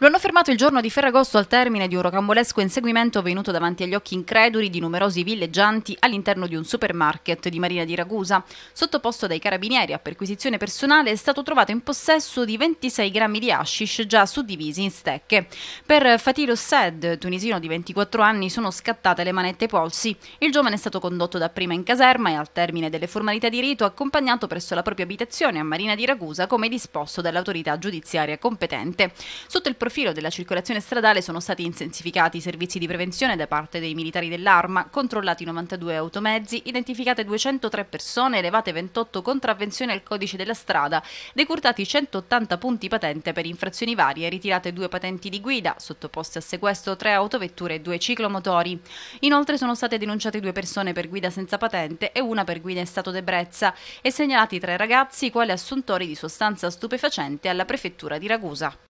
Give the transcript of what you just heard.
Lo hanno fermato il giorno di Ferragosto al termine di un rocambolesco inseguimento venuto davanti agli occhi increduli di numerosi villeggianti all'interno di un supermarket di Marina di Ragusa. Sottoposto dai carabinieri a perquisizione personale è stato trovato in possesso di 26 grammi di hashish già suddivisi in stecche. Per Fatir Ossed, tunisino di 24 anni, sono scattate le manette ai polsi. Il giovane è stato condotto dapprima in caserma e al termine delle formalità di rito accompagnato presso la propria abitazione a Marina di Ragusa come disposto dall'autorità giudiziaria competente. Sotto il profilo della circolazione stradale sono stati intensificati i servizi di prevenzione da parte dei militari dell'arma, controllati 92 automezzi, identificate 203 persone, elevate 28 contravvenzioni al codice della strada, decurtati 180 punti patente per infrazioni varie, ritirate due patenti di guida, sottoposte a sequestro tre autovetture e due ciclomotori. Inoltre sono state denunciate due persone per guida senza patente e una per guida in stato d'ebbrezza e segnalati tre ragazzi quali assuntori di sostanza stupefacente alla prefettura di Ragusa.